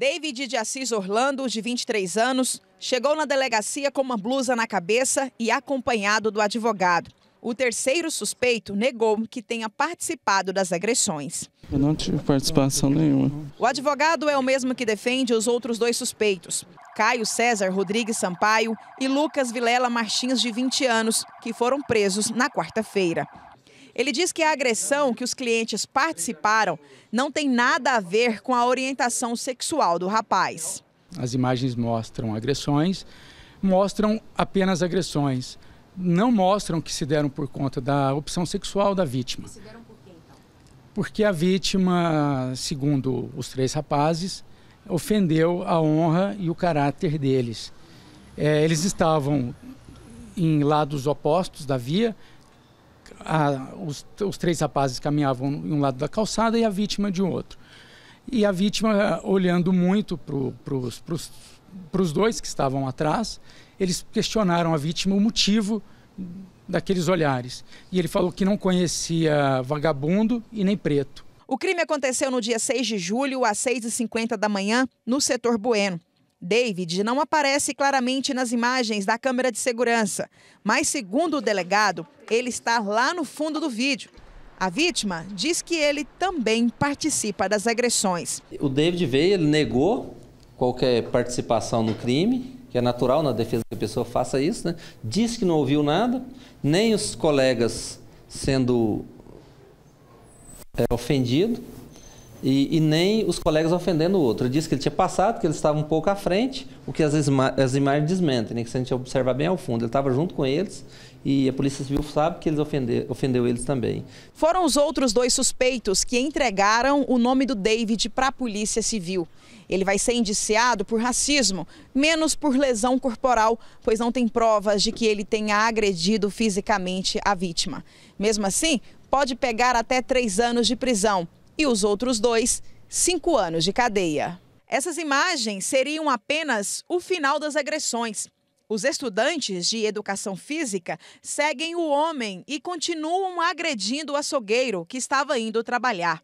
David de Assis Orlando, de 23 anos, chegou na delegacia com uma blusa na cabeça e acompanhado do advogado. O terceiro suspeito negou que tenha participado das agressões. Eu não tive participação nenhuma. O advogado é o mesmo que defende os outros dois suspeitos. Caio César Rodrigues Sampaio e Lucas Vilela Martins, de 20 anos, que foram presos na quarta-feira. Ele diz que a agressão que os clientes participaram não tem nada a ver com a orientação sexual do rapaz. As imagens mostram agressões, mostram apenas agressões. Não mostram que se deram por conta da opção sexual da vítima. Se deram por quê, então? Porque a vítima, segundo os três rapazes, ofendeu a honra e o caráter deles. É, eles estavam em lados opostos da via, a, os, os três rapazes caminhavam em um lado da calçada e a vítima de outro. E a vítima, olhando muito para os dois que estavam atrás, eles questionaram a vítima o motivo daqueles olhares. E ele falou que não conhecia vagabundo e nem preto. O crime aconteceu no dia 6 de julho, às 6h50 da manhã, no setor Bueno. David não aparece claramente nas imagens da câmera de segurança, mas, segundo o delegado, ele está lá no fundo do vídeo. A vítima diz que ele também participa das agressões. O David veio, ele negou qualquer participação no crime, que é natural na defesa que a pessoa faça isso, né? Diz que não ouviu nada, nem os colegas sendo é, ofendido, e, e, nem os colegas ofendendo o outro. Ele disse que ele tinha passado, que ele estava um pouco à frente, o que as, as imagens desmentem, né? que se a gente observar bem ao fundo. Ele estava junto com eles e a Polícia Civil sabe que eles ofendeu, ofendeu eles também. Foram os outros dois suspeitos que entregaram o nome do David para a Polícia Civil. Ele vai ser indiciado por racismo, menos por lesão corporal, pois não tem provas de que ele tenha agredido fisicamente a vítima. Mesmo assim, pode pegar até três anos de prisão e os outros dois, cinco anos de cadeia. Essas imagens seriam apenas o final das agressões. Os estudantes de educação física seguem o homem e continuam agredindo o açougueiro que estava indo trabalhar.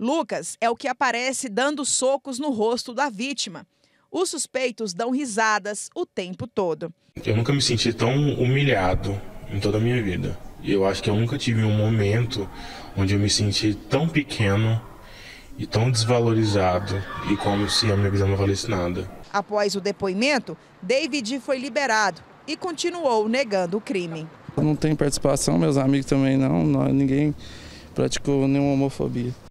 Lucas é o que aparece dando socos no rosto da vítima. Os suspeitos dão risadas o tempo todo. Eu nunca me senti tão humilhado em toda a minha vida. Eu acho que eu nunca tive um momento onde eu me senti tão pequeno e tão desvalorizado e como se a minha vida não valesse nada. Após o depoimento, David foi liberado e continuou negando o crime. Eu não tenho participação, meus amigos também não, não ninguém praticou nenhuma homofobia.